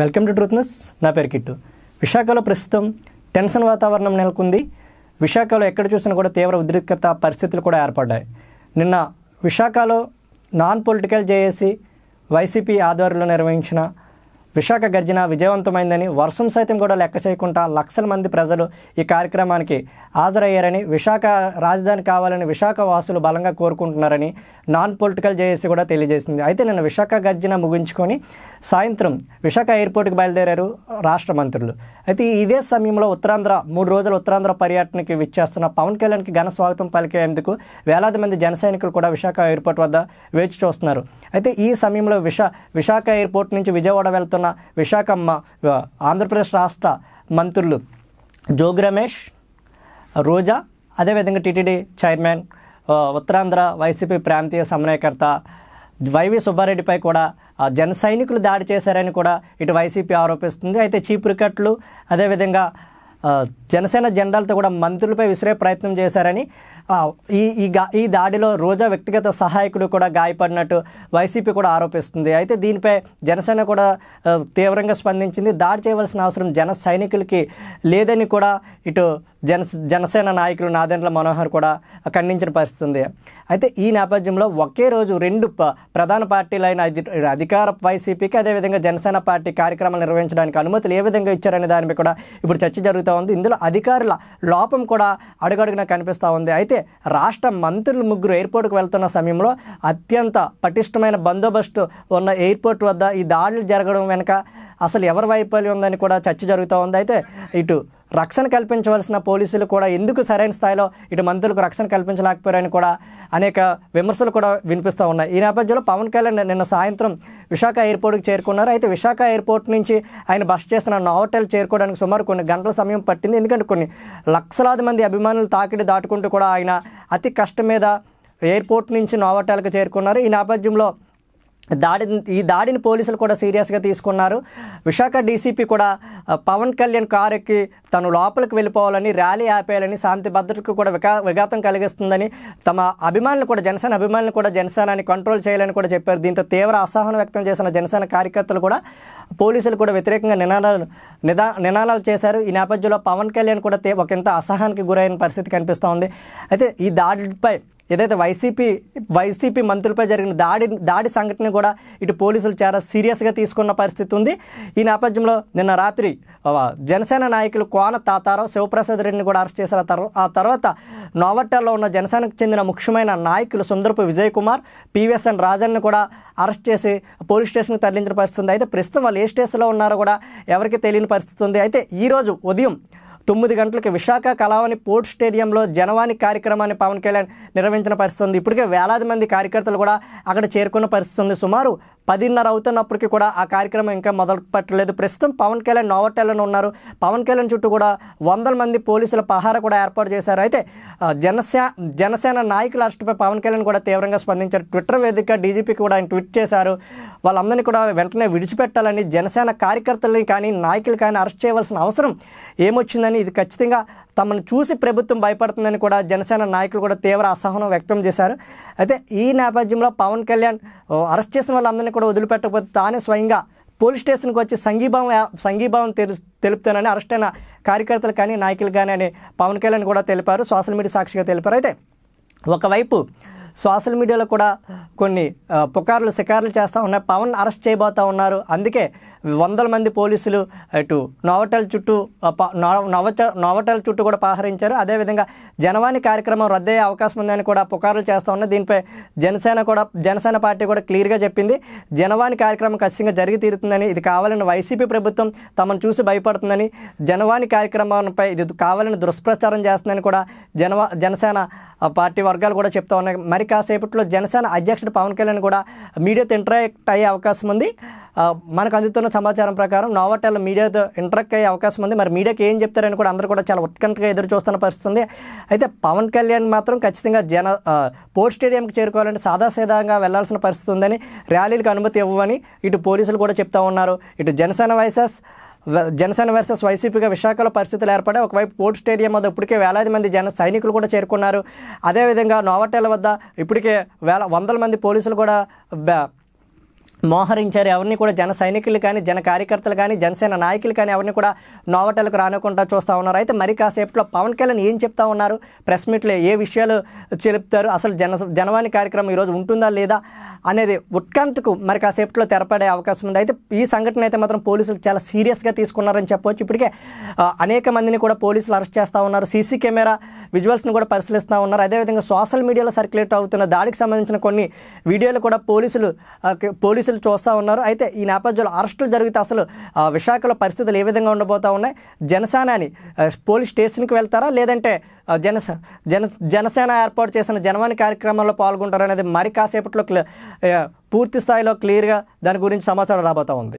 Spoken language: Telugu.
వెల్కమ్ టు ట్రూత్నెస్ నా పేరు కిట్టు విశాఖలో ప్రస్తుతం టెన్షన్ వాతావరణం నెలకొంది విశాఖలో ఎక్కడ చూసినా కూడా తీవ్ర ఉద్రిక్త పరిస్థితులు కూడా ఏర్పడ్డాయి నిన్న విశాఖలో నాన్ పొలిటికల్ జేఏసీ వైసీపీ ఆధ్వర్యంలో నిర్వహించిన విశాఖ గర్జన విజయవంతమైందని వర్షం సైతం కూడా లెక్క చేయకుండా లక్షల మంది ప్రజలు ఈ కార్యక్రమానికి హాజరయ్యారని విశాఖ రాజధాని కావాలని విశాఖ వాసులు బలంగా కోరుకుంటున్నారని నాన్ పొలిటికల్ జేఏసీ కూడా తెలియజేసింది అయితే నిన్న విశాఖ గర్జన ముగించుకొని సాయంత్రం విశాఖ ఎయిర్పోర్ట్కి బయలుదేరారు రాష్ట్ర మంత్రులు అయితే ఇదే సమయంలో ఉత్తరాంధ్ర మూడు రోజుల ఉత్తరాంధ్ర పర్యటనకి విచ్చేస్తున్న పవన్ కళ్యాణ్కి ఘన స్వాగతం పలికేందుకు వేలాది మంది జన సైనికులు కూడా విశాఖ ఎయిర్పోర్ట్ వద్ద వేచి చూస్తున్నారు అయితే ఈ సమయంలో విశా విశాఖ ఎయిర్పోర్ట్ నుంచి విజయవాడ వెళ్తున్న శాఖ విశాఖమ్మ ఆంధ్రప్రదేశ్ రాష్ట్ర మంత్రులు జోగి రమేష్ రోజా అదేవిధంగా టీటీడీ చైర్మన్ ఉత్తరాంధ్ర వైసీపీ ప్రాంతీయ సమన్వయకర్త వైవి సుబ్బారెడ్డిపై కూడా జన సైనికులు దాడి చేశారని కూడా ఇటు వైసీపీ ఆరోపిస్తుంది అయితే చీపురు కట్లు అదేవిధంగా జనసేన జెండాలతో కూడా మంత్రులపై విసిరే ప్రయత్నం చేశారని ఈ ఈ ఈ దాడిలో రోజా వ్యక్తిగత సహాయకుడు కూడా గాయపడినట్టు వైసీపీ కూడా ఆరోపిస్తుంది అయితే దీనిపై జనసేన కూడా తీవ్రంగా స్పందించింది దాడి చేయవలసిన అవసరం జన సైనికులకి లేదని కూడా ఇటు జన జనసేన నాయకులు నాదెండ్ల మనోహర్ కూడా ఖండించిన పరిస్థితి ఉంది అయితే ఈ నేపథ్యంలో ఒకే రోజు రెండు ప్రధాన పార్టీలైన అధికార వైసీపీకి అదేవిధంగా జనసేన పార్టీ కార్యక్రమాలు నిర్వహించడానికి అనుమతులు ఏ విధంగా ఇచ్చారనే దానిపై కూడా ఇప్పుడు చర్చ జరుగుతూ ఉంది ఇందులో అధికారుల లోపం కూడా అడుగడుగునా కనిపిస్తూ ఉంది అయితే రాష్ట్ర మంత్రులు ముగ్గురు ఎయిర్పోర్ట్కి వెళ్తున్న సమయంలో అత్యంత పటిష్టమైన బందోబస్తు ఉన్న ఎయిర్పోర్ట్ వద్ద ఈ దాడులు జరగడం వెనుక అసలు ఎవరి వైఫల్యం ఉందని కూడా చర్చ జరుగుతూ ఉంది అయితే ఇటు రక్షణ కల్పించవలసిన పోలీసులు కూడా ఎందుకు సరైన స్థాయిలో ఇటు మంత్రులకు రక్షణ కల్పించలేకపోయారని కూడా అనేక విమర్శలు కూడా వినిపిస్తూ ఉన్నాయి ఈ నేపథ్యంలో పవన్ కళ్యాణ్ నిన్న సాయంత్రం విశాఖ ఎయిర్పోర్ట్కి చేరుకున్నారు అయితే విశాఖ ఎయిర్పోర్ట్ నుంచి ఆయన బస్ చేసిన నోవటెల్ చేరుకోవడానికి సుమారు కొన్ని గంటల సమయం పట్టింది ఎందుకంటే కొన్ని లక్షలాది మంది అభిమానులు తాకిడి దాటుకుంటూ కూడా ఆయన అతి కష్టం మీద ఎయిర్పోర్ట్ నుంచి నోవటాలకు చేరుకున్నారు ఈ నేపథ్యంలో దాడి ఈ దాడిని పోలీసులు కూడా సీరియస్గా తీసుకున్నారు విశాఖ డీసీపీ కూడా పవన్ కళ్యాణ్ కారు ఎక్కి తను లోపలికి వెళ్ళిపోవాలని ర్యాలీ ఆపేయాలని శాంతి భద్రతకు కూడా వికా విఘాతం కలిగిస్తుందని తమ అభిమానులు కూడా జనసేన అభిమానులు కూడా జనసేనని కంట్రోల్ చేయాలని కూడా చెప్పారు దీంతో తీవ్ర అసహనం వ్యక్తం చేసిన జనసేన కార్యకర్తలు కూడా పోలీసులు కూడా వ్యతిరేకంగా నినాదాలు నిదా నినాదాలు చేశారు ఈ నేపథ్యంలో పవన్ కళ్యాణ్ కూడా ఒకంత అసహానికి గురైన పరిస్థితి కనిపిస్తోంది అయితే ఈ దాడిపై ఏదైతే వైసీపీ వైసీపీ మంత్రులపై జరిగిన దాడి దాడి సంఘటన కూడా ఇటు పోలీసులు చాలా సీరియస్గా తీసుకున్న పరిస్థితి ఉంది ఈ నేపథ్యంలో నిన్న రాత్రి జనసేన నాయకులు కోన తాతారావు శివప్రసాద్ రెడ్డిని కూడా అరెస్ట్ చేశారు ఆ తర్వాత నోవట్టల్లో ఉన్న జనసేనకు చెందిన ముఖ్యమైన నాయకులు సుందరపు విజయ్ కుమార్ పివిఎస్ఎన్ రాజన్ను కూడా అరెస్ట్ చేసి పోలీస్ స్టేషన్కి తరలించిన పరిస్థితి ఉంది అయితే ప్రస్తుతం వాళ్ళు ఏ స్టేషన్లో ఉన్నారో కూడా ఎవరికి తెలియని పరిస్థితి ఉంది అయితే ఈరోజు ఉదయం తొమ్మిది గంటలకి విశాఖ కళావని పోర్ట్ స్టేడియంలో జనవాణి కార్యక్రమాన్ని పవన్ కళ్యాణ్ నిర్వహించిన పరిస్థితి ఉంది ఇప్పటికే వేలాది మంది కార్యకర్తలు కూడా అక్కడ చేరుకున్న పరిస్థితి ఉంది సుమారు పదిన్నర అవుతున్నప్పటికీ కూడా ఆ కార్యక్రమం ఇంకా మొదలు పెట్టలేదు ప్రస్తుతం పవన్ కళ్యాణ్ నోవటెల్లోనే ఉన్నారు పవన్ కళ్యాణ్ చుట్టూ కూడా వందల మంది పోలీసుల పహార కూడా ఏర్పాటు చేశారు అయితే జనసే జనసేన నాయకులు అరెస్టుపై పవన్ కళ్యాణ్ కూడా తీవ్రంగా స్పందించారు ట్విట్టర్ వేదిక డీజీపీకి కూడా ఆయన ట్వీట్ చేశారు వాళ్ళందరినీ కూడా వెంటనే విడిచిపెట్టాలని జనసేన కార్యకర్తలని కానీ నాయకులు కానీ అరెస్ట్ చేయవలసిన అవసరం ఏమొచ్చిందని ఇది ఖచ్చితంగా తమను చూసి ప్రభుత్వం భయపడుతుందని కూడా జనసేన నాయకులు కూడా తీవ్ర అసహనం వ్యక్తం చేశారు అయితే ఈ నేపథ్యంలో పవన్ కళ్యాణ్ అరెస్ట్ చేసిన వాళ్ళందరినీ కూడా వదిలిపెట్టకపోతే తానే స్వయంగా పోలీస్ స్టేషన్కి వచ్చి సంఘీభావం సంఘీభావం తెలు తెలుపుతానని అరెస్ట్ అయిన కార్యకర్తలు కానీ నాయకులు కానీ అని పవన్ కళ్యాణ్ కూడా తెలిపారు సోషల్ మీడియా సాక్షిగా తెలిపారు అయితే ఒకవైపు సోషల్ మీడియాలో కూడా కొన్ని పుకార్లు శికార్లు చేస్తూ ఉన్నాయి పవన్ అరెస్ట్ చేయబోతూ ఉన్నారు అందుకే వందల మంది పోలీసులు అటు నోవటల్ చుట్టూ నవట నోవటల్ చుట్టూ కూడా పహరించారు అదేవిధంగా జనవాణి కార్యక్రమం రద్దయ్యే అవకాశం ఉందని కూడా పుకారులు చేస్తూ ఉన్నాయి దీనిపై జనసేన కూడా జనసేన పార్టీ కూడా క్లియర్గా చెప్పింది జనవాణి కార్యక్రమం ఖచ్చితంగా జరిగి తీరుతుందని ఇది కావాలని వైసీపీ ప్రభుత్వం తమను చూసి భయపడుతుందని జనవాణి కార్యక్రమంపై ఇది కావాలని దుష్ప్రచారం చేస్తుందని కూడా జనవా జనసేన పార్టీ వర్గాలు కూడా చెప్తా ఉన్నాయి మరి కాసేపట్లో జనసేన అధ్యక్షుడు పవన్ కళ్యాణ్ కూడా మీడియాతో ఇంటరాక్ట్ అయ్యే అవకాశం ఉంది మనకు అందుతున్న సమాచారం ప్రకారం నోవాటెల్ మీడియాతో ఇంటరాక్ట్ అయ్యే అవకాశం ఉంది మరి మీడియాకి ఏం చెప్తారని కూడా అందరూ కూడా చాలా ఉత్కంఠగా ఎదురు చూస్తున్న ఉంది అయితే పవన్ కళ్యాణ్ మాత్రం ఖచ్చితంగా జన పోర్ట్ స్టేడియంకి చేరుకోవాలంటే సాదాసీదాగా వెళ్లాల్సిన పరిస్థితి ఉందని ర్యాలీలకు అనుమతి ఇవ్వమని ఇటు పోలీసులు కూడా చెప్తా ఉన్నారు ఇటు జనసేన వైసెస్ జనసేన వర్సెస్ వైసీపీగా విశాఖలో పరిస్థితులు ఏర్పడాయి ఒకవైపు పోర్ట్ స్టేడియం వద్ద ఇప్పటికే వేలాది మంది జన సైనికులు కూడా చేరుకున్నారు అదేవిధంగా నోవాటెల్ వద్ద ఇప్పటికే వేల వందల మంది పోలీసులు కూడా మోహరించారు ఎవరిని కూడా జన సైనికులు కానీ జన కార్యకర్తలు కానీ జనసేన నాయకులు కానీ ఎవరిని కూడా నోవటలకు రానకుండా చూస్తూ ఉన్నారు అయితే మరి కాసేపులో పవన్ కళ్యాణ్ ఏం చెప్తా ఉన్నారు ప్రెస్ మీట్లో ఏ విషయాలు చెప్తారు అసలు జన జనవాణి కార్యక్రమం ఈరోజు ఉంటుందా లేదా అనేది ఉత్కంఠకు మరి కాసేపులో తెరపడే అవకాశం ఉంది అయితే ఈ సంఘటన అయితే మాత్రం పోలీసులు చాలా సీరియస్గా తీసుకున్నారని చెప్పవచ్చు ఇప్పటికే అనేక మందిని కూడా పోలీసులు అరెస్ట్ చేస్తూ ఉన్నారు సీసీ కెమెరా విజువల్స్ని కూడా పరిశీలిస్తూ ఉన్నారు అదేవిధంగా సోషల్ మీడియాలో సర్క్యులేట్ అవుతున్న దాడికి సంబంధించిన కొన్ని వీడియోలు కూడా పోలీసులు పోలీసులు పోలీసులు చూస్తూ ఉన్నారు అయితే ఈ నేపథ్యంలో అరెస్టులు జరిగితే అసలు విశాఖలో పరిస్థితులు ఏ విధంగా ఉండబోతూ ఉన్నాయి జనసేనాని పోలీస్ స్టేషన్కి వెళ్తారా లేదంటే జన జన జనసేన ఏర్పాటు చేసిన జనవాణి కార్యక్రమంలో పాల్గొంటారు అనేది మరి కాసేపట్లో పూర్తి స్థాయిలో క్లియర్గా దాని గురించి సమాచారం రాబోతూ ఉంది